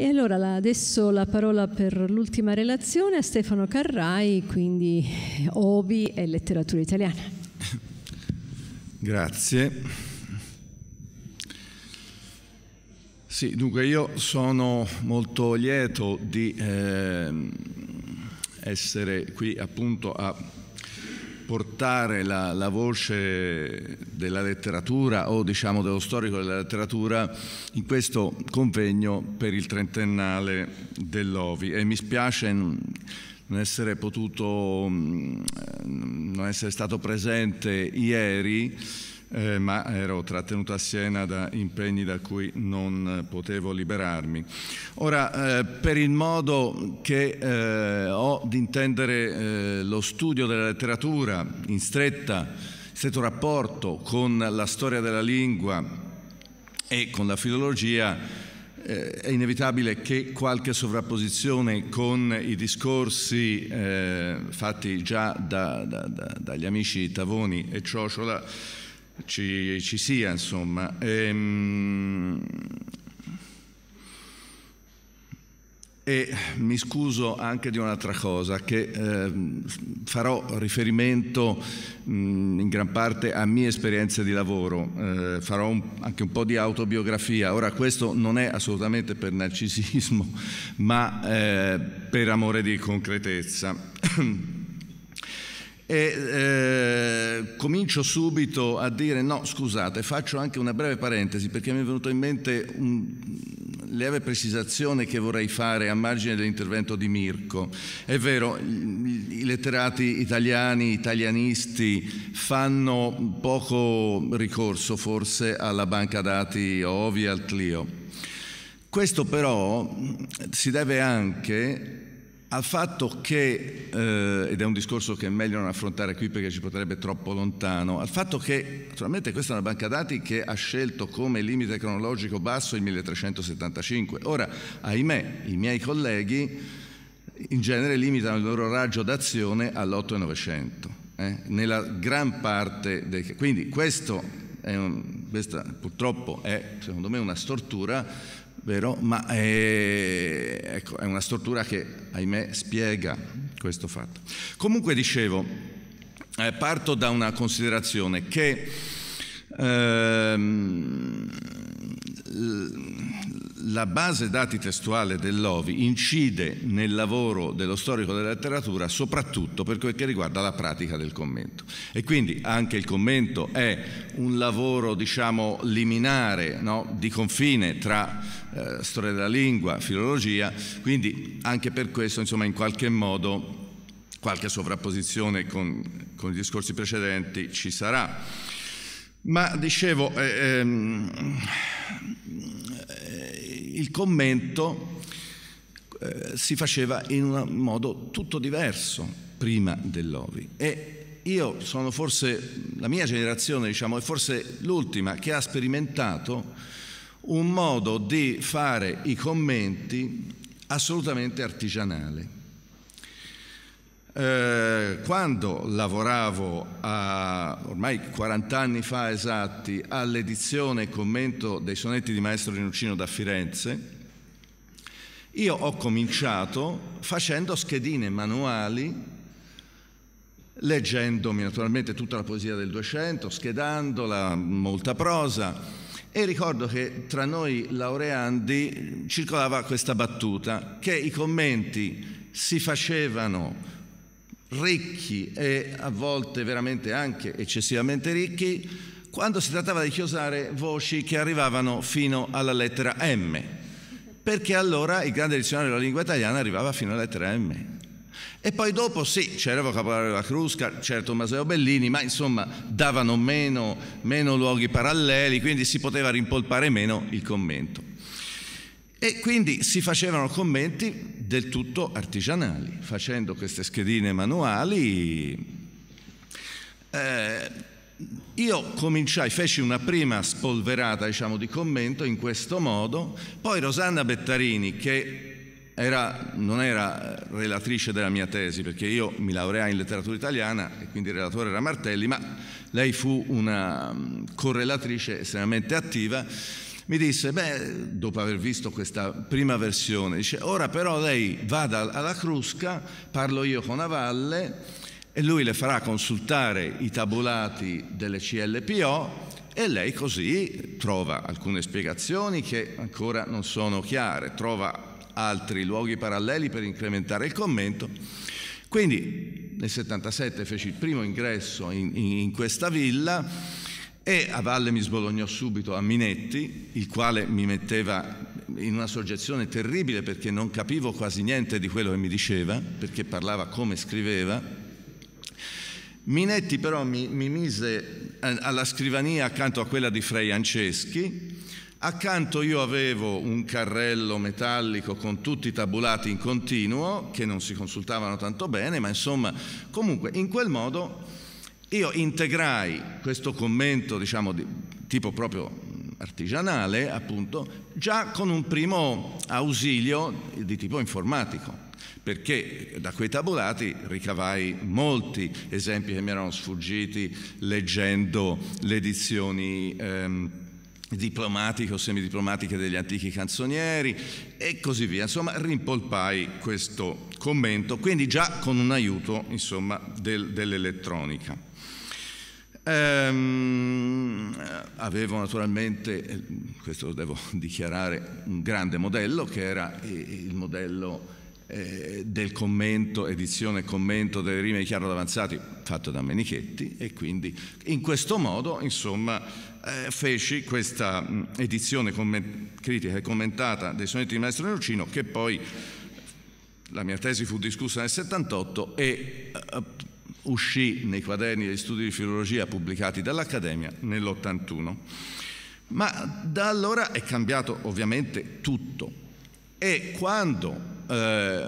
E allora adesso la parola per l'ultima relazione a Stefano Carrai, quindi Obi e letteratura italiana. Grazie. Sì, dunque io sono molto lieto di eh, essere qui appunto a portare la, la, voce della letteratura o diciamo dello storico della letteratura in questo convegno per il trentennale dell'Ovi e mi spiace non essere potuto, mm, non essere stato presente ieri eh, ma ero trattenuto a Siena da impegni da cui non potevo liberarmi. Ora, eh, per il modo che eh, ho di intendere eh, lo studio della letteratura in stretta, stretto rapporto con la storia della lingua e con la filologia, eh, è inevitabile che qualche sovrapposizione con i discorsi eh, fatti già da, da, da, dagli amici Tavoni e Ciociola ci, ci sia, insomma. Ehm, E mi scuso anche di un'altra cosa, che eh, farò riferimento mh, in gran parte a mie esperienze di lavoro, eh, farò un, anche un po' di autobiografia. Ora questo non è assolutamente per narcisismo, ma eh, per amore di concretezza. E eh, comincio subito a dire: no, scusate, faccio anche una breve parentesi perché mi è venuto in mente un leve precisazione che vorrei fare a margine dell'intervento di Mirko. È vero, i letterati italiani, italianisti fanno poco ricorso forse alla banca dati Ovi e al Clio. Questo però si deve anche al fatto che, eh, ed è un discorso che è meglio non affrontare qui perché ci potrebbe troppo lontano, al fatto che naturalmente questa è una banca dati che ha scelto come limite cronologico basso il 1375. Ora, ahimè, i miei colleghi in genere limitano il loro raggio d'azione all'8 e 900, eh? nella gran parte dei... Quindi questo è un, questa purtroppo è, secondo me, una stortura vero? Ma è, eh, ecco, è una struttura che, ahimè, spiega questo fatto. Comunque dicevo, eh, parto da una considerazione che ehm, la base dati testuale dell'OVI incide nel lavoro dello storico della letteratura soprattutto per quel che riguarda la pratica del commento. E quindi anche il commento è un lavoro, diciamo, liminare, no? di confine tra eh, storia della lingua, filologia, quindi anche per questo, insomma, in qualche modo qualche sovrapposizione con, con i discorsi precedenti ci sarà. Ma dicevo... Eh, ehm, il commento eh, si faceva in un modo tutto diverso prima dell'Ovi. E io sono forse, la mia generazione diciamo, è forse l'ultima che ha sperimentato un modo di fare i commenti assolutamente artigianale. Eh, quando lavoravo a, ormai 40 anni fa esatti all'edizione e commento dei sonetti di Maestro Rinuccino da Firenze, io ho cominciato facendo schedine manuali, leggendomi naturalmente tutta la poesia del 200, schedandola, molta prosa, e ricordo che tra noi laureandi circolava questa battuta, che i commenti si facevano ricchi e a volte veramente anche eccessivamente ricchi, quando si trattava di chiosare voci che arrivavano fino alla lettera M, perché allora il grande dizionario della lingua italiana arrivava fino alla lettera M. E poi dopo sì, c'era il Vocabolario della Crusca, certo Tommaseo Bellini, ma insomma davano meno, meno luoghi paralleli, quindi si poteva rimpolpare meno il commento. E quindi si facevano commenti del tutto artigianali, facendo queste schedine manuali. Eh, io cominciai, feci una prima spolverata diciamo, di commento in questo modo, poi Rosanna Bettarini, che era, non era relatrice della mia tesi, perché io mi laureai in letteratura italiana e quindi il relatore era Martelli, ma lei fu una mm, correlatrice estremamente attiva, mi disse, beh, dopo aver visto questa prima versione, dice, ora però lei vada alla Crusca, parlo io con Avalle e lui le farà consultare i tabulati delle CLPO e lei così trova alcune spiegazioni che ancora non sono chiare, trova altri luoghi paralleli per incrementare il commento. Quindi nel 77 feci il primo ingresso in, in, in questa villa e a valle mi sbolognò subito a Minetti, il quale mi metteva in una soggezione terribile perché non capivo quasi niente di quello che mi diceva, perché parlava come scriveva. Minetti però mi, mi mise eh, alla scrivania accanto a quella di Frei Anceschi, accanto io avevo un carrello metallico con tutti i tabulati in continuo, che non si consultavano tanto bene, ma insomma comunque in quel modo io integrai questo commento, diciamo, di tipo proprio mm, artigianale, appunto, già con un primo ausilio di tipo informatico perché da quei tabulati ricavai molti esempi che mi erano sfuggiti leggendo le edizioni ehm, diplomatiche o semidiplomatiche degli antichi canzonieri e così via. Insomma, rimpolpai questo commento, quindi già con un aiuto insomma, del, dell'elettronica. Ehm, avevo naturalmente, eh, questo lo devo dichiarare, un grande modello che era eh, il modello eh, del commento, edizione e commento delle rime di Chiaro d'Avanzati fatto da Menichetti e quindi in questo modo insomma eh, feci questa mh, mm, edizione critica e commentata dei sonetti di Maestro Nerucino che poi la mia tesi fu discussa nel 78 e eh, uscì nei quaderni degli studi di filologia pubblicati dall'Accademia nell'81. Ma da allora è cambiato ovviamente tutto e quando eh,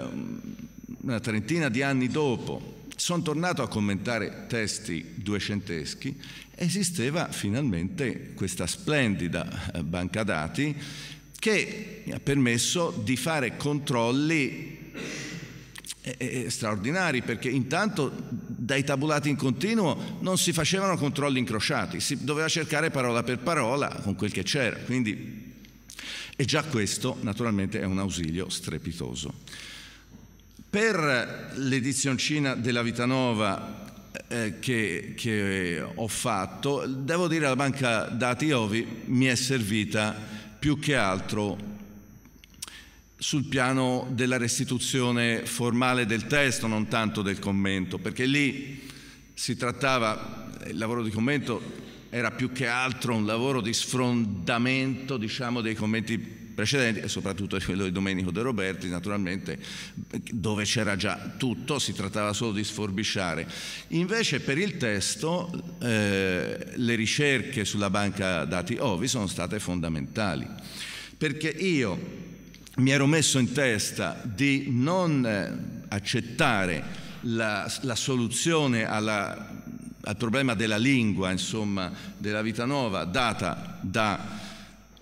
una trentina di anni dopo sono tornato a commentare testi duecenteschi, esisteva finalmente questa splendida eh, banca dati che mi ha permesso di fare controlli e, e straordinari perché intanto dai tabulati in continuo non si facevano controlli incrociati, si doveva cercare parola per parola con quel che c'era. Quindi, e già questo naturalmente è un ausilio strepitoso. Per l'edizioncina della Vitanova eh, che, che ho fatto, devo dire la banca dati Ovi mi è servita più che altro sul piano della restituzione formale del testo, non tanto del commento, perché lì si trattava, il lavoro di commento era più che altro un lavoro di sfrondamento diciamo, dei commenti precedenti e soprattutto quello di Domenico De Roberti, naturalmente, dove c'era già tutto, si trattava solo di sforbiciare. Invece per il testo eh, le ricerche sulla banca dati OVI sono state fondamentali, perché io mi ero messo in testa di non eh, accettare la, la soluzione alla, al problema della lingua, insomma, della vita nuova, data da,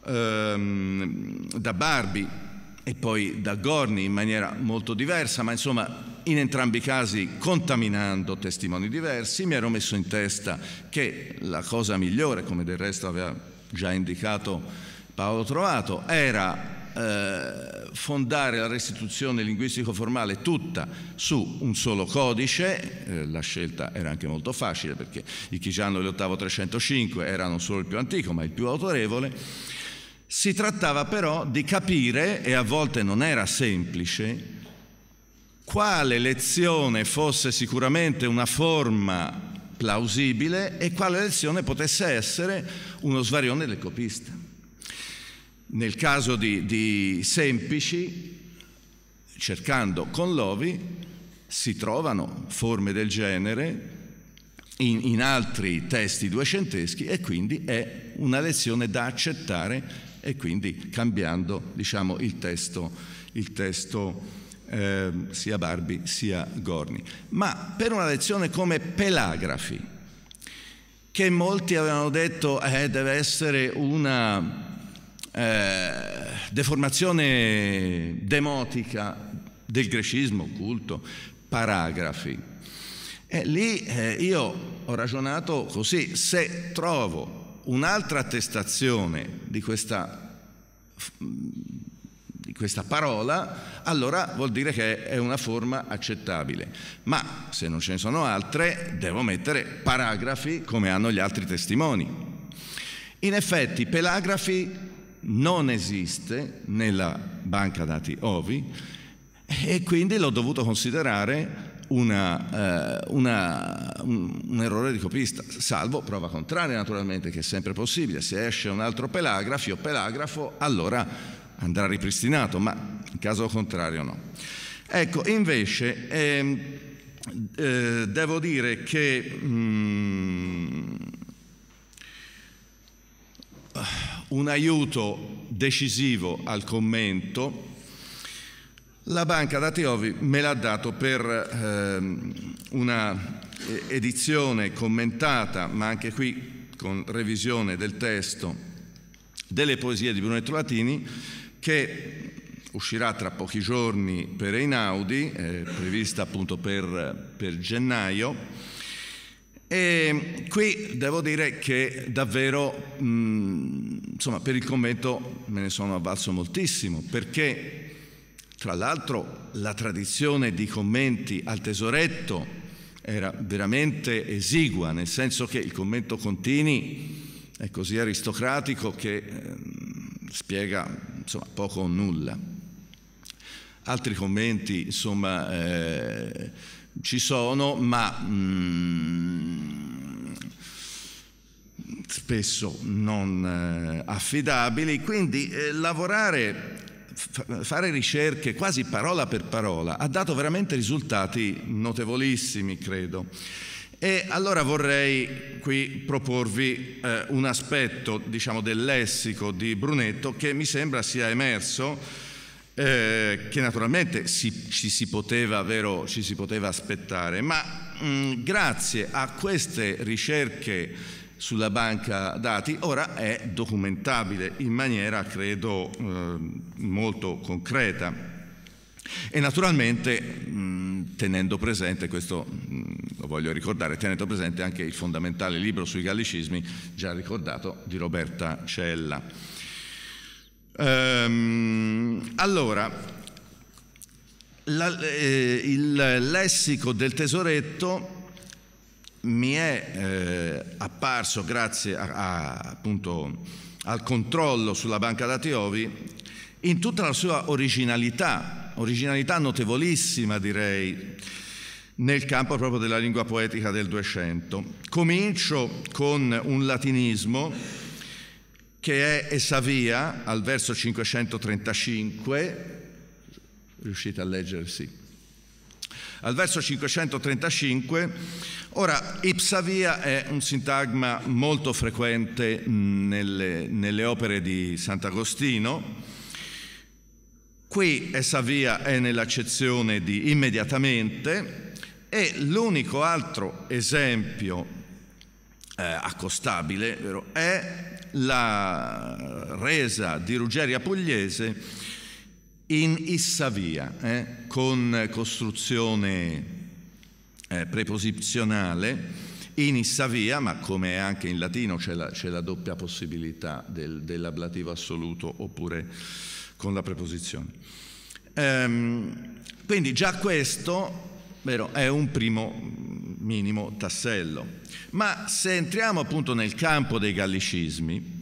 ehm, da Barbie e poi da Gorni in maniera molto diversa, ma insomma in entrambi i casi contaminando testimoni diversi, mi ero messo in testa che la cosa migliore, come del resto aveva già indicato Paolo Trovato, era eh, fondare la restituzione linguistico-formale tutta su un solo codice, eh, la scelta era anche molto facile perché il Chigiano dell'ottavo 305 era non solo il più antico ma il più autorevole, si trattava però di capire, e a volte non era semplice, quale lezione fosse sicuramente una forma plausibile e quale lezione potesse essere uno svarione del copista. Nel caso di, di semplici, cercando con Lovi, si trovano forme del genere in, in altri testi duecenteschi e quindi è una lezione da accettare e quindi cambiando diciamo, il testo, il testo eh, sia Barbi sia Gorni. Ma per una lezione come Pelagrafi, che molti avevano detto eh, deve essere una eh, deformazione demotica del grecismo occulto, paragrafi. E lì eh, io ho ragionato così, se trovo un'altra attestazione di questa, di questa parola, allora vuol dire che è una forma accettabile. Ma se non ce ne sono altre, devo mettere paragrafi come hanno gli altri testimoni. In effetti, pelagrafi non esiste nella banca dati OVI e quindi l'ho dovuto considerare una, eh, una, un, un, errore di copista, salvo prova contraria naturalmente, che è sempre possibile. Se esce un altro pelagrafo, pelagrafo, allora andrà ripristinato, ma in caso contrario no. Ecco, invece, eh, eh, devo dire che... Mm, un aiuto decisivo al commento, la banca Dateovi me l'ha dato per ehm, una eh, edizione commentata, ma anche qui con revisione del testo, delle poesie di Brunetto Latini, che uscirà tra pochi giorni per Einaudi, eh, prevista appunto per, per gennaio. E qui devo dire che davvero mh, insomma, per il convento me ne sono avvalso moltissimo, perché tra l'altro la tradizione di commenti al tesoretto era veramente esigua, nel senso che il commento Contini è così aristocratico che eh, spiega insomma, poco o nulla. Altri commenti, insomma, eh, ci sono, ma... Mm, spesso non eh, affidabili, quindi eh, lavorare fare ricerche quasi parola per parola ha dato veramente risultati notevolissimi, credo. E allora vorrei qui proporvi eh, un aspetto, diciamo, del lessico di Brunetto che mi sembra sia emerso, eh, che naturalmente si, ci, si poteva, vero, ci, si poteva, aspettare, ma mh, mm, grazie a queste ricerche sulla banca dati ora è documentabile in maniera credo eh, molto concreta e naturalmente tenendo presente questo lo voglio ricordare tenendo presente anche il fondamentale libro sui gallicismi già ricordato di Roberta Cella ehm, allora la, eh, il lessico del tesoretto mi è eh, apparso, grazie a, a, appunto, al controllo sulla banca dati OVI, in tutta la sua originalità, originalità notevolissima direi, nel campo proprio della lingua poetica del 200. Comincio con un latinismo che è Esavia al verso 535, riuscite a leggere, sì al verso 535, ora ipsavia è un sintagma molto frequente nelle, nelle opere di Sant'Agostino, qui essa è nell'accezione di immediatamente e l'unico altro esempio eh, accostabile vero, è la resa di Ruggeria Pugliese in Issavia, eh, con costruzione eh, preposizionale, in Issavia, ma come anche in latino c'è la, la, doppia possibilità del, dell'ablativo assoluto oppure con la preposizione. Ehm, quindi già questo vero, è un primo minimo tassello. Ma se entriamo appunto nel campo dei gallicismi,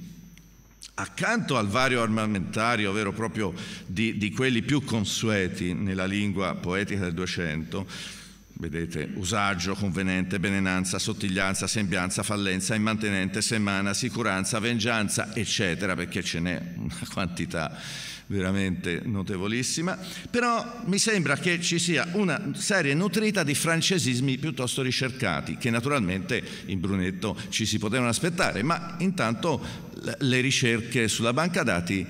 accanto al vario armamentario ovvero proprio di, di quelli più consueti nella lingua poetica del 200, Vedete, usaggio, convenente, benenanza, sottiglianza, sembianza, fallenza, immantenente, semana, sicuranza, vengianza, eccetera, perché ce n'è una quantità veramente notevolissima, però mi sembra che ci sia una serie nutrita di francesismi piuttosto ricercati, che naturalmente in Brunetto ci si potevano aspettare, ma intanto le ricerche sulla banca dati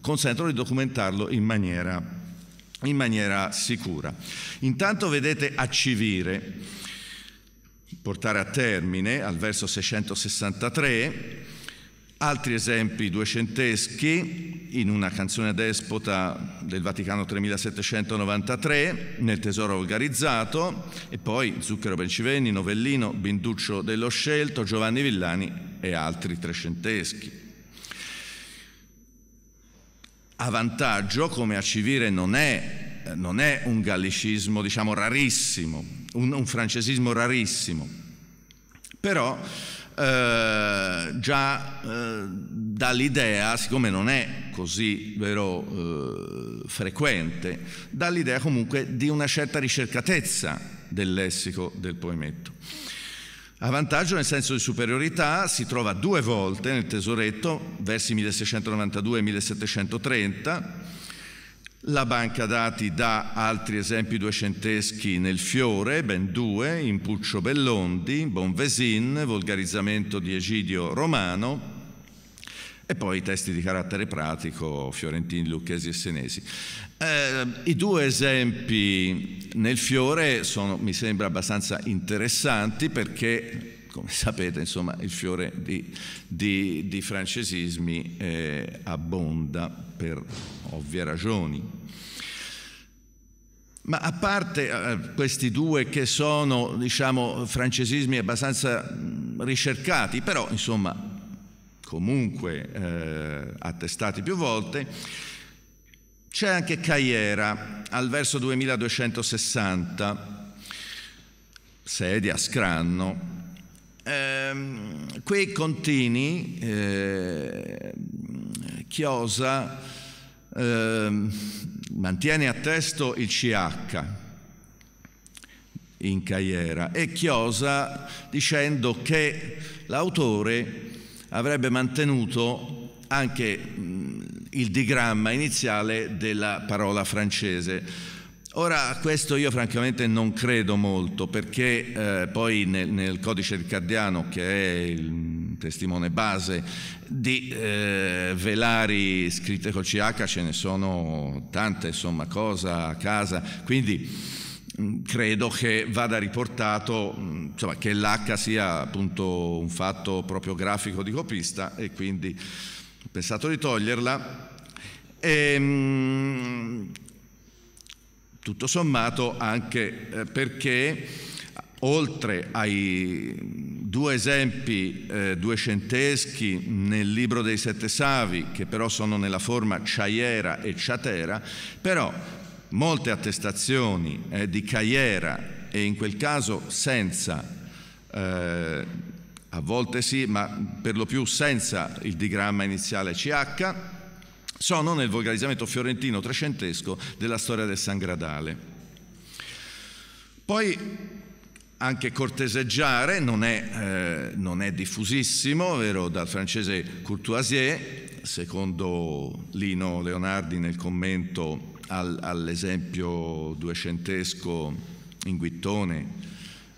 consentono di documentarlo in maniera, in maniera sicura. Intanto vedete accivire, portare a termine al verso 663, Altri esempi duecenteschi, in una canzone despota del Vaticano 3793, nel Tesoro Volgarizzato, e poi Zucchero Bencivenni, Novellino, Binduccio dello Scelto, Giovanni Villani e altri trecenteschi. A vantaggio, come a Civire non è, non è un gallicismo, diciamo, rarissimo, un, un francesismo rarissimo, però eh, già eh, dà l'idea, siccome non è così vero, eh, frequente, dà l'idea comunque di una certa ricercatezza del lessico del poemetto. A vantaggio nel senso di superiorità si trova due volte nel tesoretto, versi 1692 e 1730, la banca dati dà altri esempi duecenteschi nel fiore, ben due, in Puccio Bellondi, Bonvesin, volgarizzamento di Egidio Romano e poi i testi di carattere pratico, fiorentini, lucchesi e senesi. Eh, I due esempi nel fiore sono, mi sembra, abbastanza interessanti perché come sapete, insomma, il fiore di, di, di francesismi eh, abbonda per ovvie ragioni. Ma a parte eh, questi due che sono, diciamo, francesismi abbastanza mm, ricercati, però insomma comunque eh, attestati più volte, c'è anche Caiera al verso 2260, sede a Scranno. Ehm, quei contini, eh, Chiosa, Ehm, mantiene a testo il CH in Caiera e chiosa dicendo che l'autore avrebbe mantenuto anche mm, il digramma iniziale della parola francese. Ora, a questo io francamente non credo molto, perché eh, poi nel, nel codice riccardiano, che è il testimone base, di eh, velari scritte col CH ce ne sono tante, insomma, cosa a casa, quindi mm, credo che vada riportato mm, insomma, che l'H sia appunto un fatto proprio grafico di copista e quindi ho pensato di toglierla. E, ehm, tutto sommato anche eh, perché oltre ai Due esempi eh, duecenteschi nel libro dei sette savi, che però sono nella forma ciaiera e ciatera, però molte attestazioni eh, di caiera e in quel caso senza, eh, a volte sì, ma per lo più senza il digramma iniziale CH, sono nel vocalizzamento fiorentino trecentesco della storia del Sangradale. Poi anche corteseggiare non è, eh, non è diffusissimo, vero dal francese courtoisier, secondo Lino Leonardi nel commento al, all'esempio duecentesco in Guittone.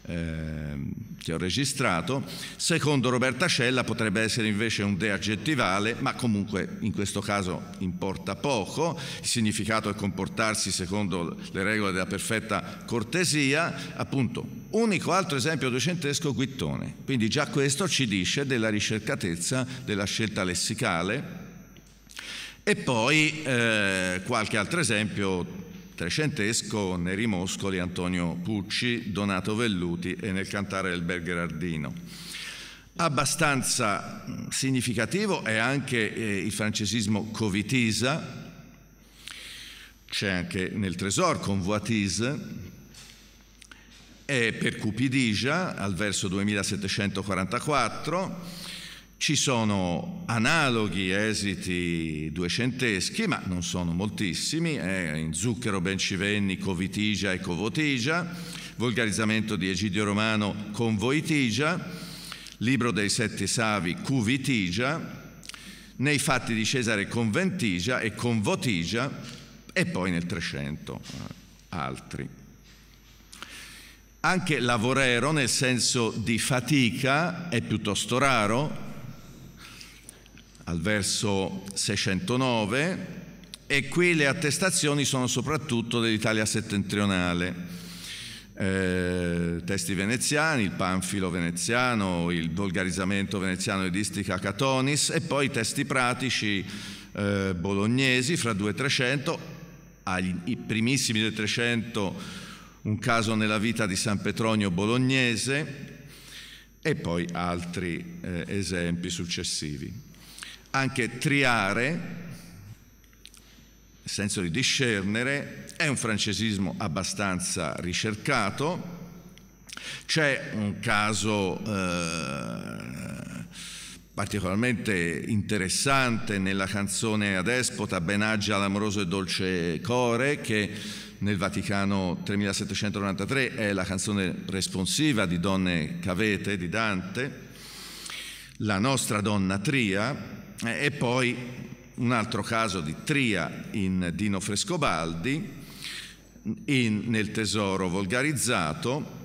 Eh, che ho registrato. Secondo Roberta Scella potrebbe essere invece un deaggettivale, ma comunque in questo caso importa poco. Il significato è comportarsi secondo le regole della perfetta cortesia. Appunto, unico altro esempio duecentesco Guittone. Quindi già questo ci dice della ricercatezza della scelta lessicale. E poi eh, qualche altro esempio Trecentesco, Neri Moscoli, Antonio Pucci, Donato Velluti e nel cantare del bel Abbastanza mm, significativo è anche eh, il francesismo covitisa, c'è anche nel Tresor convoitise, e per Cupidigia al verso 2744 ci sono analoghi esiti duecenteschi, ma non sono moltissimi, eh, in Zucchero, Bencivenni, Covitigia e Covotigia, volgarizzamento di Egidio Romano con Voitigia, libro dei sette savi Cuvitigia, nei fatti di Cesare con Ventigia e con Votigia, e poi nel Trecento eh, altri. Anche lavorero nel senso di fatica è piuttosto raro, al verso 609 e qui le attestazioni sono soprattutto dell'Italia settentrionale. Eh, testi veneziani, il panfilo veneziano, il volgarizzamento veneziano di distica Catonis e poi testi pratici eh, bolognesi fra 2 e 300, ai primissimi del 300 un caso nella vita di San Petronio bolognese e poi altri eh, esempi successivi. Anche triare, nel senso di discernere, è un francesismo abbastanza ricercato. C'è un caso eh, particolarmente interessante nella canzone Adespota, Benaggia all'amoroso e dolce core, che nel Vaticano 3793 è la canzone responsiva di Donne Cavete di Dante, la nostra donna Tria, e poi un altro caso di Tria in Dino Frescobaldi, in, nel tesoro volgarizzato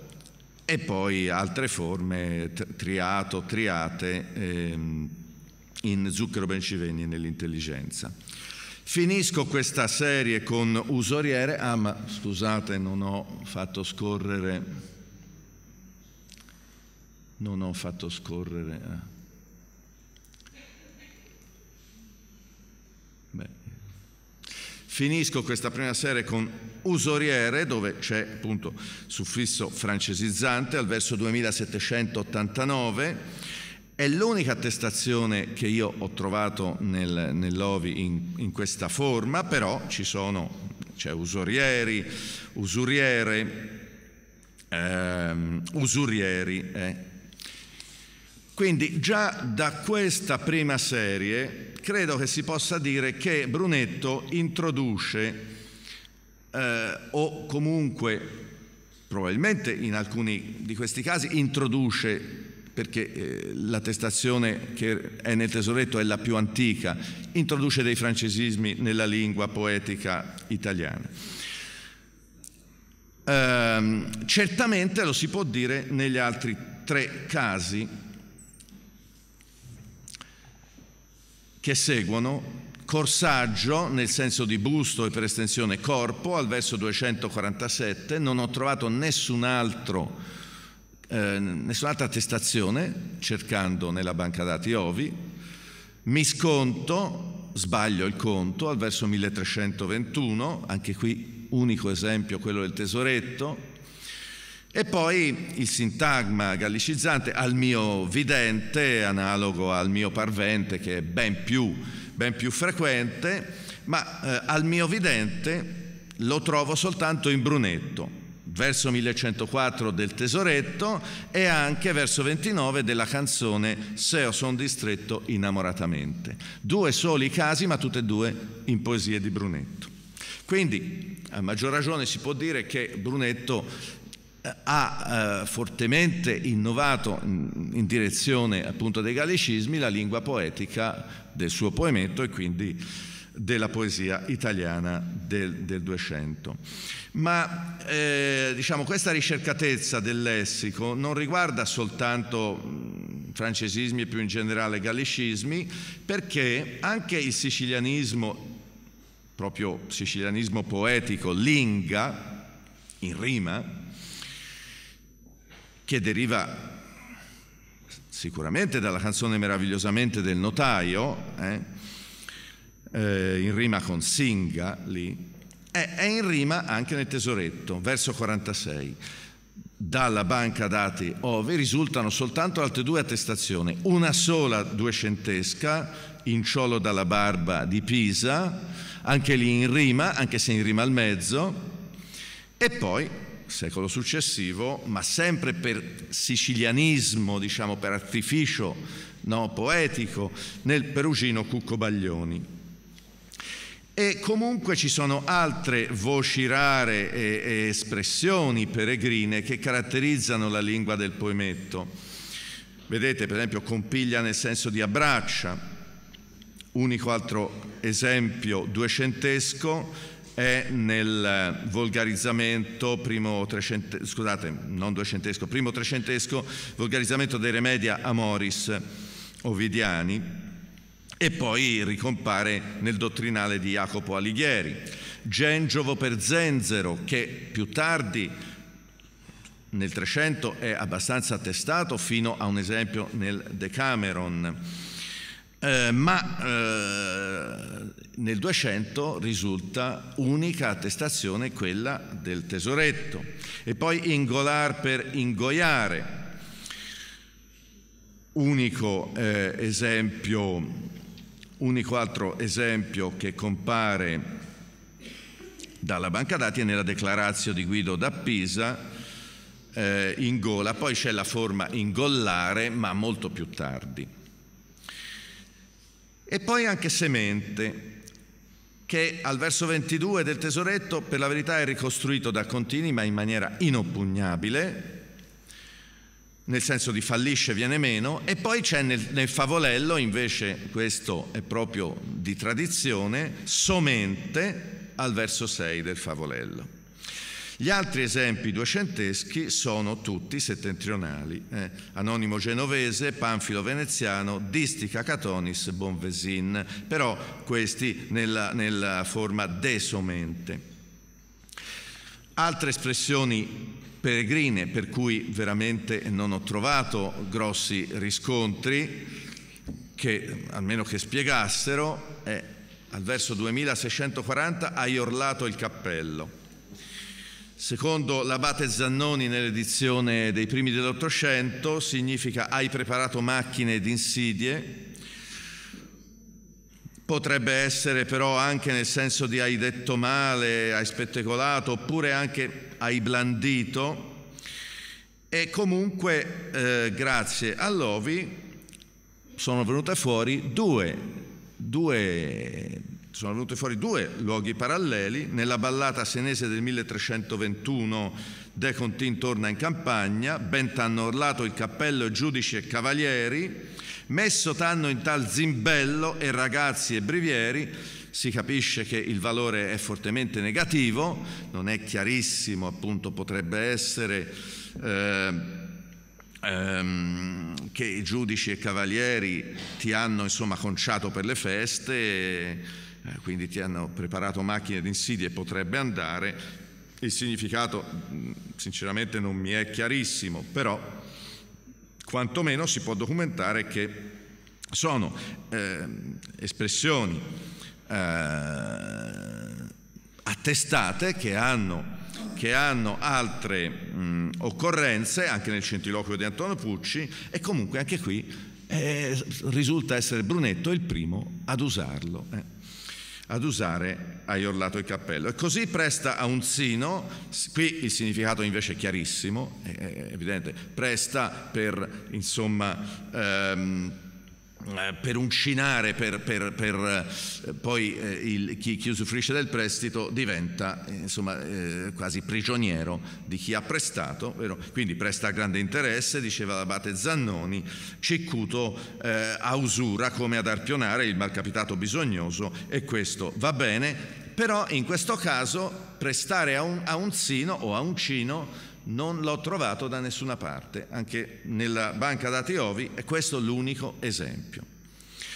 e poi altre forme, triato, triate, ehm, in Zucchero Bencivenni nell'intelligenza. Finisco questa serie con Usoriere, ah ma scusate non ho fatto scorrere, non ho fatto scorrere... Ah. Finisco questa prima serie con usoriere, dove c'è appunto suffisso francesizzante al verso 2789. È l'unica attestazione che io ho trovato nel, nell'Ovi in, in questa forma, però ci sono, c'è usorieri, usuriere, ehm, usurieri. Eh. Quindi già da questa prima serie credo che si possa dire che Brunetto introduce eh, o comunque probabilmente in alcuni di questi casi introduce perché eh, l'attestazione che è nel tesoretto è la più antica, introduce dei francesismi nella lingua poetica italiana. Ehm, certamente lo si può dire negli altri tre casi che seguono corsaggio nel senso di busto e per estensione corpo al verso 247 non ho trovato nessun altro, eh, nessun'altra attestazione cercando nella banca dati Ovi mi sconto sbaglio il conto al verso 1321 anche qui unico esempio quello del tesoretto e poi il sintagma gallicizzante al mio vidente, analogo al mio parvente, che è ben più, ben più frequente, ma eh, al mio vidente lo trovo soltanto in Brunetto, verso 1104 del Tesoretto e anche verso 29 della canzone Se o son distretto innamoratamente. Due soli casi, ma tutte e due in poesie di Brunetto. Quindi, a maggior ragione, si può dire che Brunetto ha eh, fortemente innovato in, direzione appunto dei gallicismi la lingua poetica del suo poemetto e quindi della poesia italiana del, del 200. Ma eh, diciamo, questa ricercatezza del lessico non riguarda soltanto mm, francesismi e più in generale gallicismi, perché anche il sicilianismo, proprio sicilianismo poetico, linga, in rima, che deriva sicuramente dalla canzone Meravigliosamente del notaio, eh? Eh, in rima con Singa lì, è, è in rima anche nel tesoretto, verso 46 dalla banca dati OVE risultano soltanto altre due attestazioni, una sola duecentesca in ciolo dalla barba di Pisa, anche lì in rima, anche se in rima al mezzo, e poi secolo successivo, ma sempre per sicilianismo, diciamo per artificio no, poetico, nel perugino Cucco Baglioni. E comunque ci sono altre voci rare e, e espressioni peregrine che caratterizzano la lingua del poemetto. Vedete, per esempio, compiglia nel senso di abbraccia, unico altro esempio duecentesco, è nel eh, volgarizzamento primo trecentesco, scusate, non duecentesco, primo trecentesco, volgarizzamento dei remedia amoris ovidiani e poi ricompare nel dottrinale di Jacopo Alighieri. Gengiovo per Zenzero, che più tardi nel 300 è abbastanza attestato fino a un esempio nel Decameron. Eh, ma eh, nel 200 risulta unica attestazione quella del tesoretto e poi ingolar per ingoiare. Unico, eh, esempio, unico altro esempio che compare dalla banca dati è nella declarazione di Guido da Pisa eh, in gola, poi c'è la forma ingollare ma molto più tardi. E poi anche semente, che al verso 22 del tesoretto per la verità è ricostruito da Contini ma in maniera inoppugnabile, nel senso di fallisce viene meno, e poi c'è nel, nel favolello invece, questo è proprio di tradizione, somente al verso 6 del favolello. Gli altri esempi duecenteschi sono tutti settentrionali, eh? Anonimo Genovese, Panfilo Veneziano, Distica Catonis, Bonvesin, però questi nella, nella forma desomente. Altre espressioni peregrine per cui veramente non ho trovato grossi riscontri, che almeno che spiegassero, è al verso 2640 hai orlato il cappello. Secondo l'abate Zannoni nell'edizione dei primi dell'Ottocento significa hai preparato macchine ed insidie. potrebbe essere però anche nel senso di hai detto male, hai spettacolato, oppure anche hai blandito. E comunque, eh, grazie a Lovi, sono venute fuori due, due sono venuti fuori due luoghi paralleli, nella ballata senese del 1321 De Contin torna in campagna, ben t'hanno orlato il cappello giudici e cavalieri, messo t'hanno in tal zimbello e ragazzi e brivieri, si capisce che il valore è fortemente negativo, non è chiarissimo, appunto potrebbe essere... Eh, che i giudici e cavalieri ti hanno insomma conciato per le feste eh, quindi ti hanno preparato macchine d'insidie, potrebbe andare. Il significato mm, sinceramente non mi è chiarissimo, però quantomeno si può documentare che sono eh, espressioni eh, attestate che hanno, che hanno altre mh, mm, occorrenze anche nel centiloquio di Antonio Pucci e comunque anche qui eh, risulta essere Brunetto il primo ad usarlo. Eh ad usare hai orlato il cappello. E così presta a un sino, qui il significato invece è chiarissimo, è evidente, presta per, insomma, ehm, eh, per uncinare, per, per, per eh, poi eh, il, chi, chi, usufruisce del prestito diventa eh, insomma, eh, quasi prigioniero di chi ha prestato, vero? quindi presta a grande interesse, diceva l'abate Zannoni, cicuto eh, a usura come ad arpionare il malcapitato bisognoso e questo va bene però in questo caso prestare a un, a un sino o a un cino non l'ho trovato da nessuna parte, anche nella banca dati Ovi è questo l'unico esempio.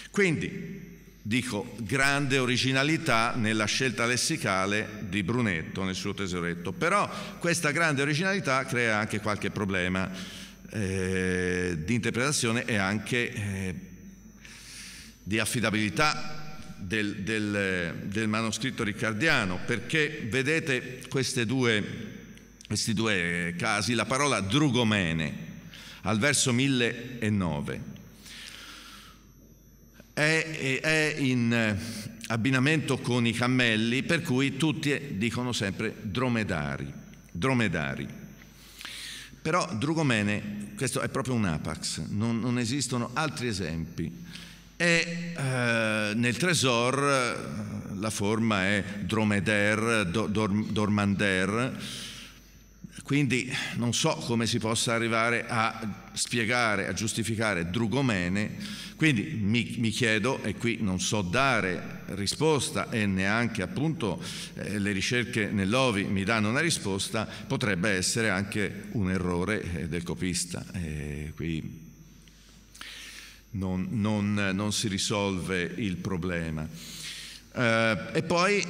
Quindi, dico, grande originalità nella scelta lessicale di Brunetto nel suo tesoretto, però questa grande originalità crea anche qualche problema eh, di interpretazione e anche eh, di affidabilità del, del, del manoscritto riccardiano, perché vedete due, questi due casi, la parola drugomene al verso 1009 è, è in eh, abbinamento con i cammelli, per cui tutti eh, dicono sempre dromedari, dromedari. Però Drugomene, questo è proprio un apax, non, non esistono altri esempi. E eh, nel Tresor la forma è dromeder, do, dorm, Dormandaire, quindi non so come si possa arrivare a spiegare, a giustificare Drugomene, quindi mi, mi chiedo, e qui non so dare risposta e neanche appunto eh, le ricerche nell'OVI mi danno una risposta, potrebbe essere anche un errore eh, del copista. qui non, non, non si risolve il problema. Eh, e poi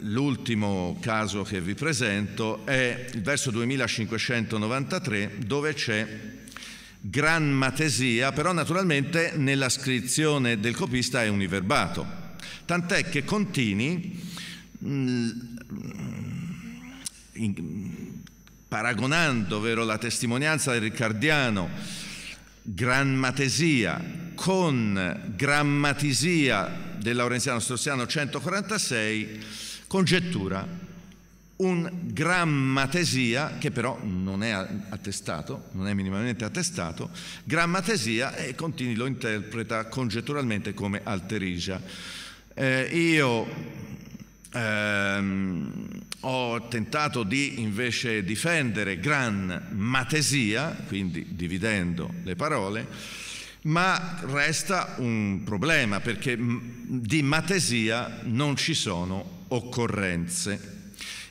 l'ultimo caso che vi presento è il verso 2593 dove c'è gran matesia, però naturalmente nella scrizione del copista è univerbato, tant'è che Contini mh, mm, in, paragonando vero, la testimonianza del Riccardiano, gran matesia con grammatisia del Laurenziano Stroziano 146, congettura un grammatesia, che però non è attestato, non è minimamente attestato, grammatesia e Contini lo interpreta congetturalmente come alterigia. Eh, io ehm, ho tentato di invece difendere gran grammatesia, quindi dividendo le parole, ma resta un problema perché mm, di matesia non ci sono occorrenze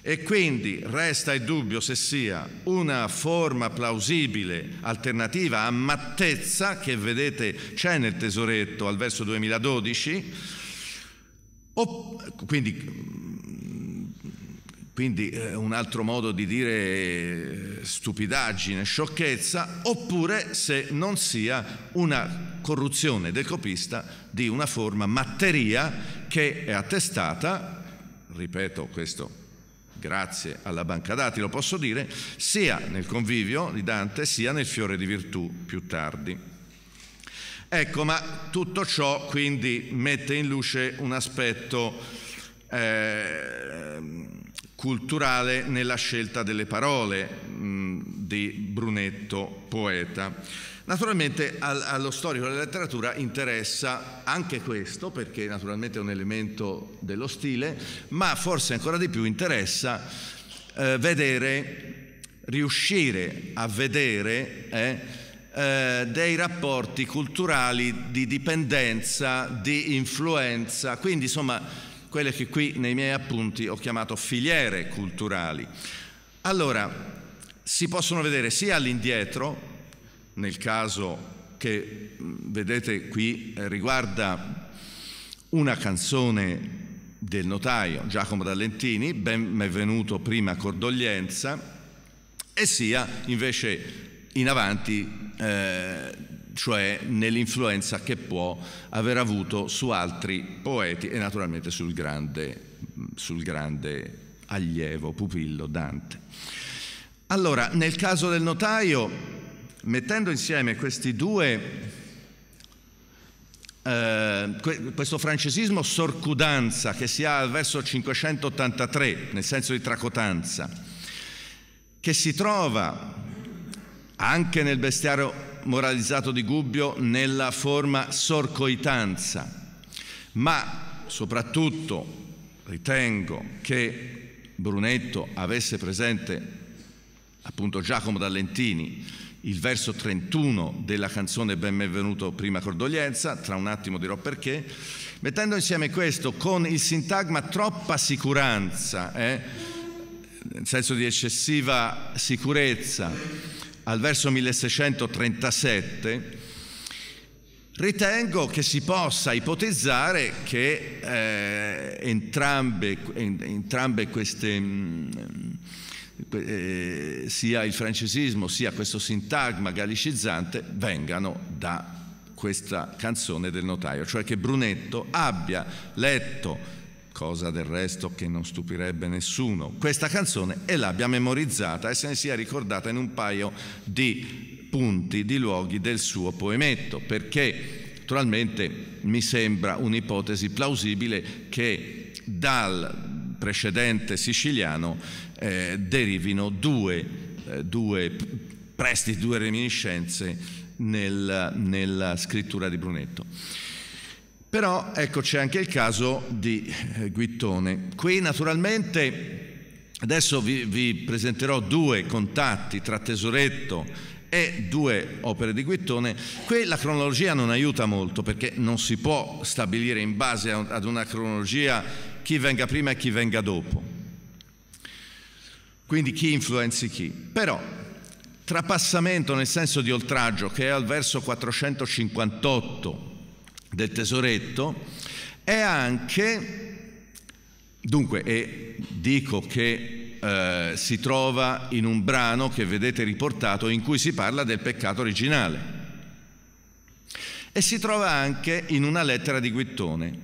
e quindi resta il dubbio se sia una forma plausibile alternativa a mattezza che vedete c'è nel tesoretto al verso 2012 o, quindi quindi eh, un altro modo di dire eh, stupidaggine, sciocchezza, oppure se non sia una corruzione del copista di una forma matteria che è attestata, ripeto questo grazie alla banca dati lo posso dire, sia nel convivio di Dante sia nel fiore di virtù più tardi. Ecco, ma tutto ciò quindi mette in luce un aspetto eh, culturale nella scelta delle parole mh, mm, di Brunetto, poeta. Naturalmente al, allo storico della letteratura interessa anche questo, perché naturalmente è un elemento dello stile, ma forse ancora di più interessa eh, vedere, riuscire a vedere eh, eh, dei rapporti culturali di dipendenza, di influenza, quindi insomma quelle che qui nei miei appunti ho chiamato filiere culturali. Allora, si possono vedere sia all'indietro, nel caso che vedete qui eh, riguarda una canzone del notaio Giacomo D'Allentini, benvenuto prima Cordoglienza, e sia invece in avanti eh, cioè nell'influenza che può aver avuto su altri poeti e naturalmente sul grande, sul grande allievo, pupillo Dante. Allora, nel caso del notaio, mettendo insieme questi due Uh, questo francesismo sorcudanza che si ha al verso 583, nel senso di tracotanza, che si trova anche nel bestiario moralizzato di Gubbio nella forma sorcoitanza, ma soprattutto ritengo che Brunetto avesse presente appunto Giacomo Dallentini il verso 31 della canzone Benvenuto prima cordoglienza, tra un attimo dirò perché, mettendo insieme questo con il sintagma troppa sicuranza, eh, nel senso di eccessiva sicurezza, al verso 1637, Ritengo che si possa ipotizzare che eh, entrambe, entrambe, queste, mh, mm, eh, sia il francesismo sia questo sintagma galicizzante, vengano da questa canzone del notaio, cioè che Brunetto abbia letto cosa del resto che non stupirebbe nessuno, questa canzone e l'abbia memorizzata e se ne sia ricordata in un paio di punti, di luoghi del suo poemetto, perché naturalmente mi sembra un'ipotesi plausibile che dal precedente siciliano eh, derivino due, eh, due prestiti, due reminiscenze nel, nella scrittura di Brunetto. Però ecco c'è anche il caso di eh, Guittone. Qui naturalmente adesso vi, vi presenterò due contatti tra Tesoretto e due opere di Guittone. Qui la cronologia non aiuta molto perché non si può stabilire in base ad una cronologia chi venga prima e chi venga dopo. Quindi chi influenzi chi. Però trapassamento nel senso di oltraggio che è al verso 458 del tesoretto è anche, dunque, e dico che eh, si trova in un brano che vedete riportato in cui si parla del peccato originale e si trova anche in una lettera di Guittone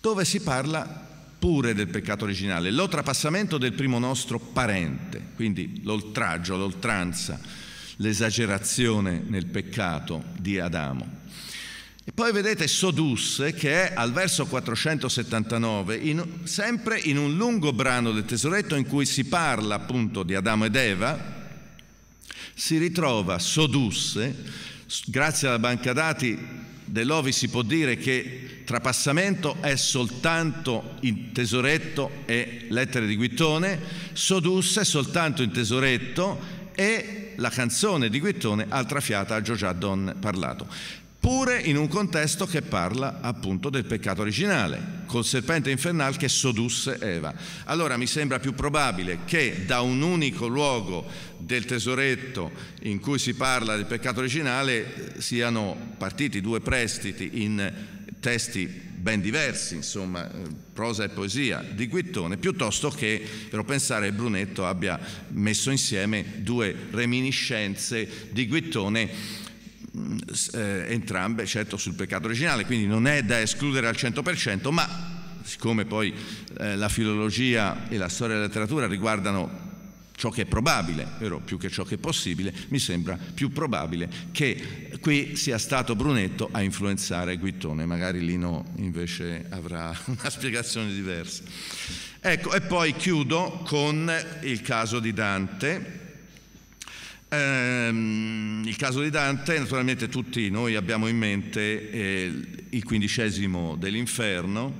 dove si parla pure del peccato originale, l'oltrapassamento del primo nostro parente, quindi l'oltraggio, l'oltranza, l'esagerazione nel peccato di Adamo. E poi vedete Sodusse che è al verso 479, in, sempre in un lungo brano del tesoretto in cui si parla appunto di Adamo ed Eva, si ritrova Sodusse, grazie alla banca dati dell'Ovi si può dire che trapassamento è soltanto in tesoretto e lettere di Guittone, Sodusse soltanto in tesoretto e la canzone di Guittone, altra fiata a Giorgia Don parlato pure in un contesto che parla appunto del peccato originale, col serpente infernale che sodusse Eva. Allora mi sembra più probabile che da un unico luogo del tesoretto in cui si parla del peccato originale eh, siano partiti due prestiti in testi ben diversi, insomma, eh, prosa e poesia di Guittone, piuttosto che, per pensare, Brunetto abbia messo insieme due reminiscenze di Guittone eh, entrambe certo sul peccato originale, quindi non è da escludere al 100%, ma siccome poi eh, la filologia e la storia della letteratura riguardano ciò che è probabile, vero? più che ciò che è possibile, mi sembra più probabile che qui sia stato Brunetto a influenzare Guittone, magari Lino invece avrà una spiegazione diversa. Ecco, e poi chiudo con il caso di Dante, Ehm, il caso di Dante, naturalmente tutti noi abbiamo in mente eh, il quindicesimo dell'inferno,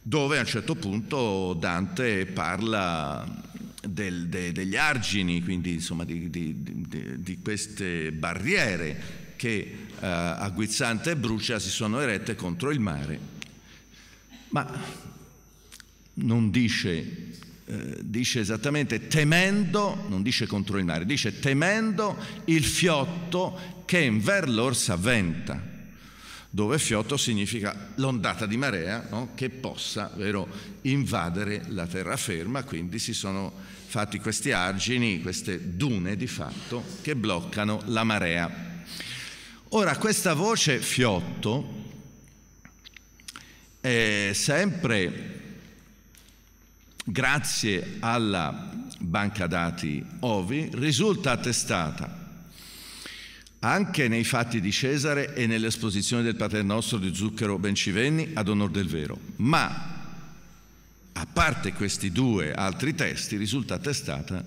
dove a un certo punto Dante parla del, de, degli argini, quindi insomma di, di, di, di queste barriere che eh, a Guizzante e Brucia si sono erette contro il mare. Ma non dice eh, dice esattamente temendo, non dice contro il mare, dice temendo il fiotto che in lor s'avventa, dove fiotto significa l'ondata di marea no? che possa vero, invadere la terraferma, quindi si sono fatti questi argini, queste dune di fatto che bloccano la marea. Ora questa voce fiotto è sempre grazie alla banca dati OVI, risulta attestata anche nei fatti di Cesare e nell'esposizione del Padre Nostro di Zucchero Bencivenni ad onor del vero, ma a parte questi due altri testi risulta attestata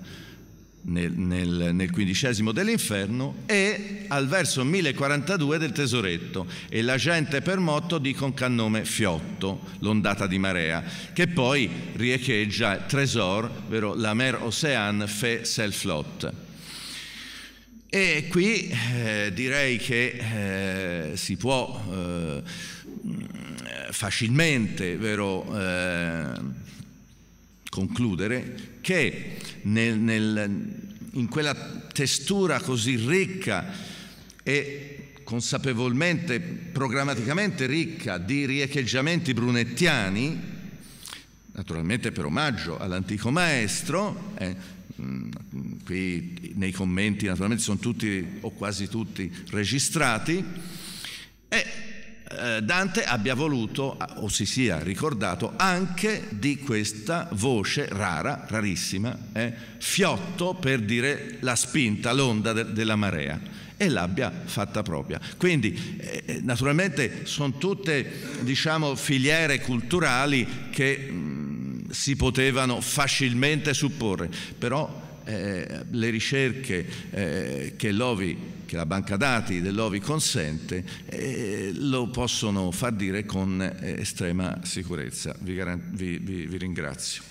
nel, nel, nel quindicesimo dell'inferno e al verso 1042 del tesoretto e la gente per motto dicono che ha Fiotto, l'ondata di marea, che poi riecheggia Tresor, vero la mer ocean fe sel flot. E qui eh, direi che eh, si può eh, facilmente vero, eh, concludere che nel, nel, in quella testura così ricca e consapevolmente, programmaticamente ricca di riecheggiamenti brunettiani, naturalmente per omaggio all'antico maestro, eh, mm, qui nei commenti naturalmente sono tutti o quasi tutti registrati, e eh, Dante abbia voluto o si sia ricordato anche di questa voce rara, rarissima, eh, fiotto per dire la spinta, l'onda de della marea e l'abbia fatta propria. Quindi eh, eh naturalmente sono tutte diciamo, filiere culturali che mh, mm, si potevano facilmente supporre, però eh, le ricerche eh, che Lovi che la banca dati dell'OVI consente, eh, lo possono far dire con eh, estrema sicurezza. vi, vi, vi ringrazio.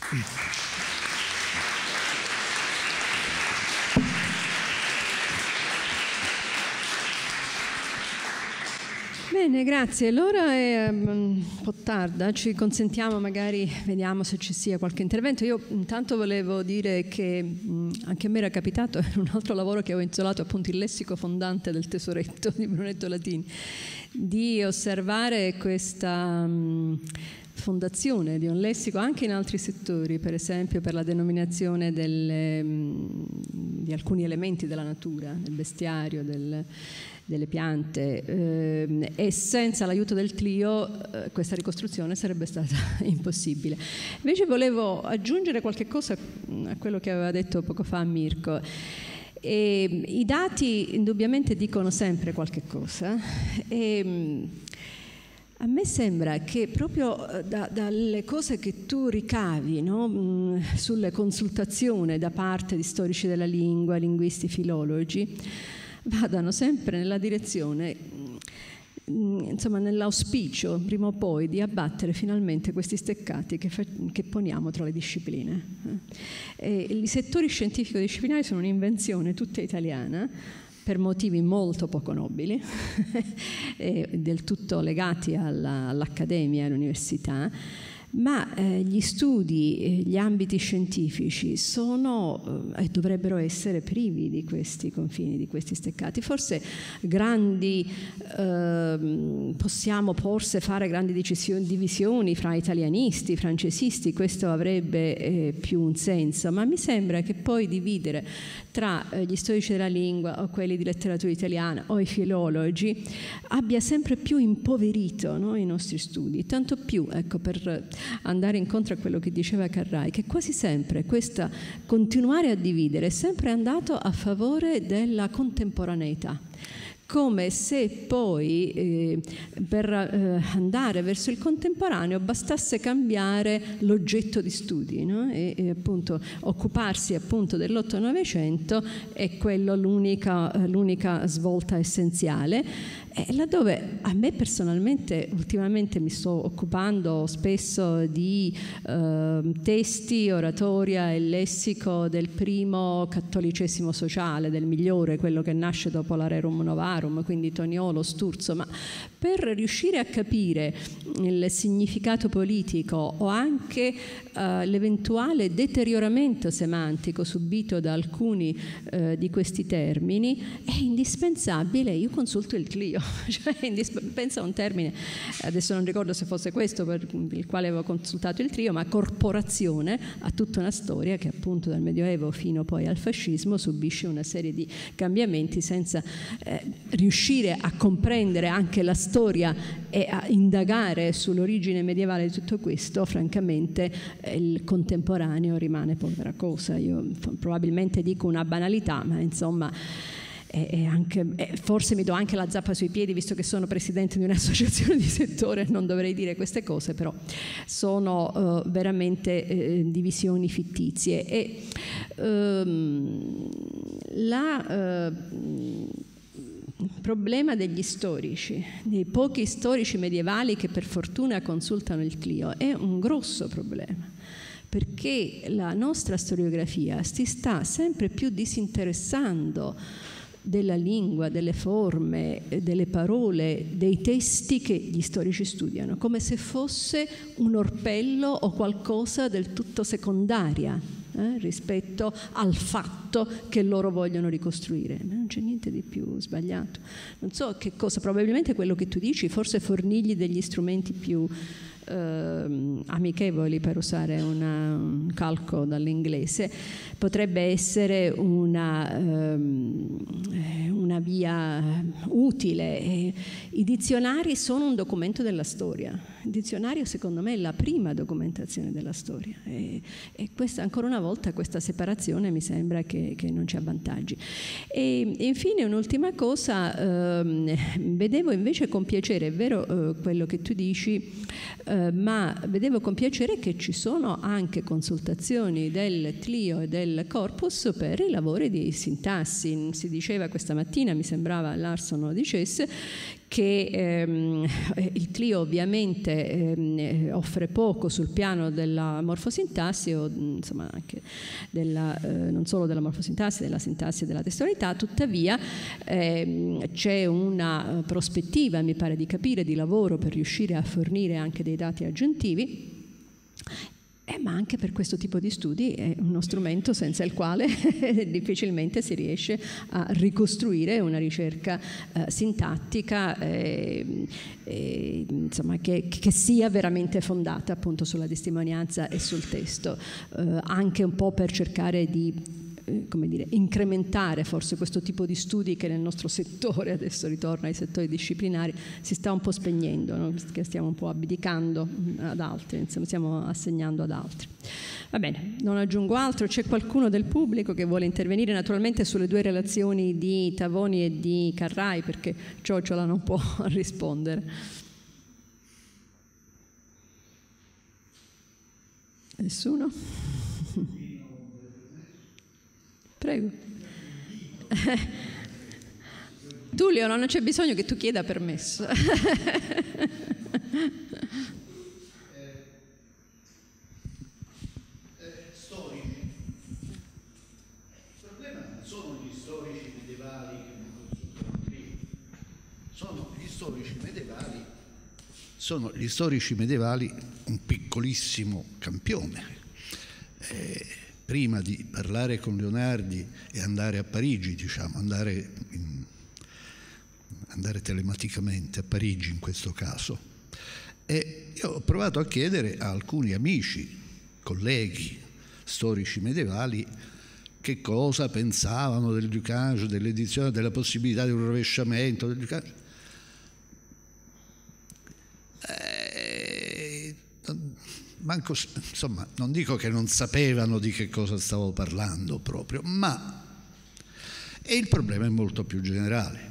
Bene, grazie. L'ora è mm, un po' tarda, ci consentiamo magari, vediamo se ci sia qualche intervento. Io intanto volevo dire che mm, anche a me era capitato in un altro lavoro che avevo intitolato appunto il lessico fondante del tesoretto di Brunetto Latini, di osservare questa mm, fondazione di un lessico anche in altri settori, per esempio per la denominazione delle, di alcuni elementi della natura, del bestiario, del, delle piante ehm, e senza l'aiuto del Clio eh, questa ricostruzione sarebbe stata impossibile. Invece volevo aggiungere qualche cosa mm, a quello che aveva detto poco fa Mirko. E, ehm, I dati indubbiamente dicono sempre qualche cosa. E, ehm, a me sembra che proprio eh, da, dalle cose che tu ricavi no, mm, sulle consultazioni da parte di storici della lingua, linguisti, filologi, vadano sempre nella direzione, mm, insomma nell'auspicio, prima o poi, di abbattere finalmente questi steccati che, che poniamo tra le discipline. Eh, e I settori scientifico-disciplinari sono un'invenzione tutta italiana, per motivi molto poco nobili, del tutto legati alla, all'accademia e all'università, ma eh, gli studi, eh, gli ambiti scientifici sono eh, e eh, dovrebbero essere privi di questi confini, di questi steccati. Forse grandi, eh, possiamo forse fare grandi divisioni fra italianisti, francesisti, questo avrebbe eh, più un senso, ma mi sembra che poi dividere tra gli storici della lingua o quelli di letteratura italiana o i filologi abbia sempre più impoverito no, i nostri studi, tanto più ecco, per andare incontro a quello che diceva Carrai, che quasi sempre questo continuare a dividere è sempre andato a favore della contemporaneità come se poi eh, per eh, andare verso il contemporaneo bastasse cambiare l'oggetto di studi no? e, e, appunto occuparsi appunto dell'otto-novecento è quello l'unica, svolta essenziale e eh, laddove a me personalmente ultimamente mi sto occupando spesso di eh, testi, oratoria e lessico del primo cattolicesimo sociale, del migliore, quello che nasce dopo la Rerum Novarum, quindi Toniolo, Sturzo, ma per riuscire a capire il significato politico o anche eh, l'eventuale deterioramento semantico subito da alcuni eh, di questi termini, è indispensabile, io consulto il Clio. cioè, pensa a un termine, adesso non ricordo se fosse questo per il quale avevo consultato il trio, ma corporazione ha tutta una storia che appunto dal Medioevo fino poi al fascismo subisce una serie di cambiamenti senza eh, riuscire a comprendere anche la storia e a indagare sull'origine medievale di tutto questo, francamente eh, il contemporaneo rimane povera cosa. Io probabilmente dico una banalità, ma insomma e, e anche, e forse mi do anche la zappa sui piedi visto che sono presidente di un'associazione di settore, non dovrei dire queste cose, però sono eh, veramente eh, divisioni fittizie. E, ehm, la, eh, il problema degli storici, dei pochi storici medievali che per fortuna consultano il Clio, è un grosso problema perché la nostra storiografia si sta sempre più disinteressando della lingua, delle forme, eh, delle parole, dei testi che gli storici studiano, come se fosse un orpello o qualcosa del tutto secondaria eh, rispetto al fatto che loro vogliono ricostruire. Ma non c'è niente di più sbagliato. Non so che cosa, probabilmente quello che tu dici, forse fornigli degli strumenti più eh, amichevoli per usare una, un calco dall'inglese, potrebbe essere una, ehm, eh, una via utile. E, i dizionari sono un documento della storia. Il dizionario, secondo me, è la prima documentazione della storia. E, e questa, ancora una volta questa separazione mi sembra che, che non ci avvantaggi. E, infine un'ultima cosa, eh, vedevo invece con piacere, è vero eh, quello che tu dici, eh, ma vedevo con piacere che ci sono anche consultazioni del Clio e del Corpus per i lavori di sintassi. Si diceva questa mattina, mi sembrava Larson lo dicesse, che ehm, il Clio ovviamente ehm, eh, offre poco sul piano della morfosintassi o mm, insomma anche della, eh, non solo della morfosintassi, della sintassi e della testualità, tuttavia ehm, c'è una eh, prospettiva, mi pare di capire, di lavoro per riuscire a fornire anche dei dati aggiuntivi eh, ma anche per questo tipo di studi è uno strumento senza il quale difficilmente si riesce a ricostruire una ricerca eh, sintattica eh, insomma, che, che, sia veramente fondata appunto sulla testimonianza e sul testo, eh, anche un po' per cercare di eh, come dire, incrementare forse questo tipo di studi che nel nostro settore, adesso ritorno ai settori disciplinari, si sta un po' spegnendo, no? che stiamo un po' abdicando mm, ad altri, insomma, stiamo assegnando ad altri. Va bene, non aggiungo altro, c'è qualcuno del pubblico che vuole intervenire naturalmente sulle due relazioni di Tavoni e di Carrai perché Ciocciola non può rispondere. Nessuno? prego. Tullio, non c'è bisogno che tu chieda permesso. Eh, eh, sono gli storici medievali un piccolissimo campione. Eh, prima di parlare con Leonardi e andare a Parigi, diciamo, andare, in, andare telematicamente a Parigi in questo caso. E io ho provato a chiedere a alcuni amici, colleghi, storici medievali, che cosa pensavano del Ducage, dell'edizione, della possibilità di un rovesciamento del Ducage. manco, insomma, non dico che non sapevano di che cosa stavo parlando proprio, ma... E il problema è molto più generale,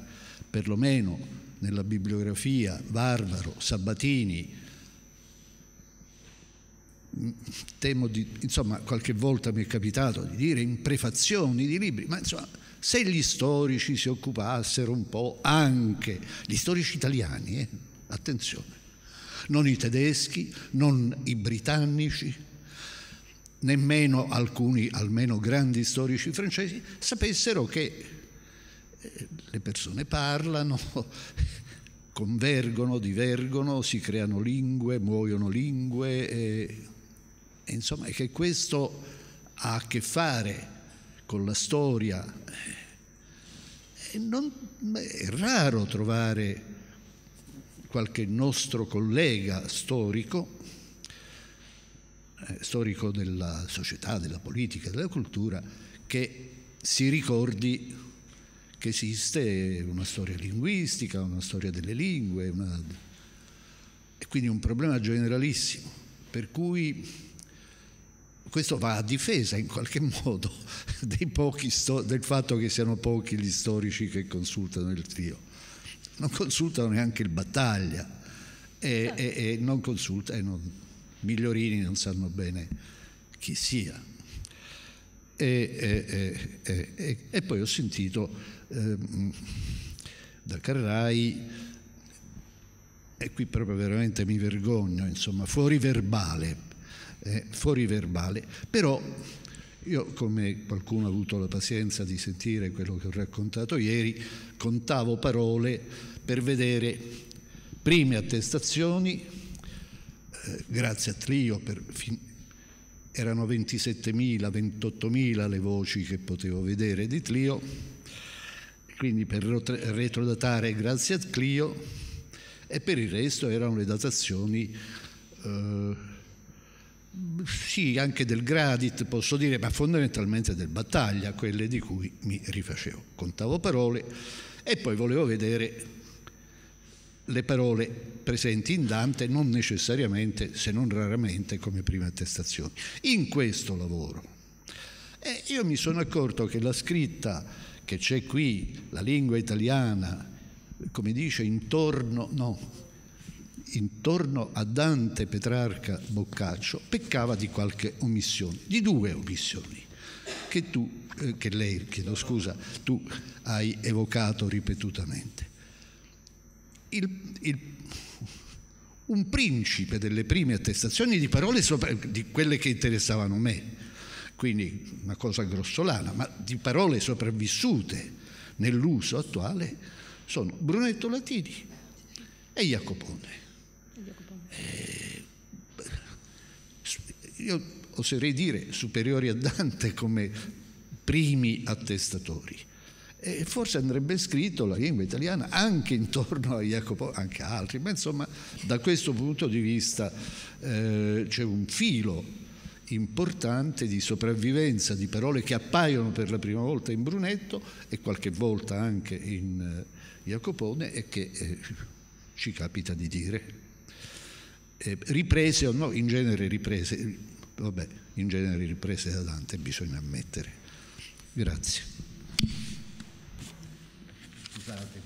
perlomeno nella bibliografia Varvaro, Sabatini, temo di, insomma, qualche volta mi è capitato di dire in prefazioni di libri, ma insomma, se gli storici si occupassero un po' anche, gli storici italiani, eh, attenzione, non i tedeschi, non i britannici, nemmeno alcuni, almeno grandi storici francesi, sapessero che eh, le persone parlano, convergono, divergono, si creano lingue, muoiono lingue, e, eh, e insomma che questo ha a che fare con la storia. Eh, non, è raro trovare qualche nostro collega storico, eh, storico della società, della politica, della cultura, che si ricordi che esiste una storia linguistica, una storia delle lingue, una... e quindi un problema generalissimo, per cui questo va a difesa in qualche modo sto... del fatto che siano pochi gli storici che consultano il trio non consultano neanche il Battaglia e, eh. e, e non consultano, Migliorini non sanno bene chi sia. E, e poi ho sentito eh, da Carrai, e qui proprio veramente mi vergogno, insomma, fuori verbale, eh, fuori verbale, però io, come qualcuno ha avuto la pazienza di sentire quello che ho raccontato ieri, contavo parole per vedere prime attestazioni, eh, grazie a Trio, per, erano 27.000, 28.000 le voci che potevo vedere di Trio, quindi per retrodatare grazie a Clio e per il resto erano le datazioni eh, sì, anche del Gradit posso dire, ma fondamentalmente del Battaglia, quelle di cui mi rifacevo. Contavo parole e poi volevo vedere le parole presenti in Dante, non necessariamente, se non raramente, come prime attestazioni. In questo lavoro e io mi sono accorto che la scritta che c'è qui, la lingua italiana, come dice, intorno, no, intorno a Dante, Petrarca, Boccaccio peccava di qualche omissione, di due omissioni che tu, eh, che lei, chiedo scusa, tu hai evocato ripetutamente. Il, il, un principe delle prime attestazioni di parole sopra, di quelle che interessavano me, quindi una cosa grossolana, ma di parole sopravvissute nell'uso attuale sono Brunetto Latini e Jacopone eh, io oserei dire superiori a Dante come primi attestatori. E forse andrebbe scritto la lingua italiana anche intorno a Jacopo, anche a altri, ma insomma da questo punto di vista eh, c'è un filo importante di sopravvivenza di parole che appaiono per la prima volta in Brunetto e qualche volta anche in eh, Jacopone e che eh, ci capita di dire eh, riprese o no, in genere riprese, vabbè, in genere riprese da Dante bisogna ammettere. Grazie. Scusate.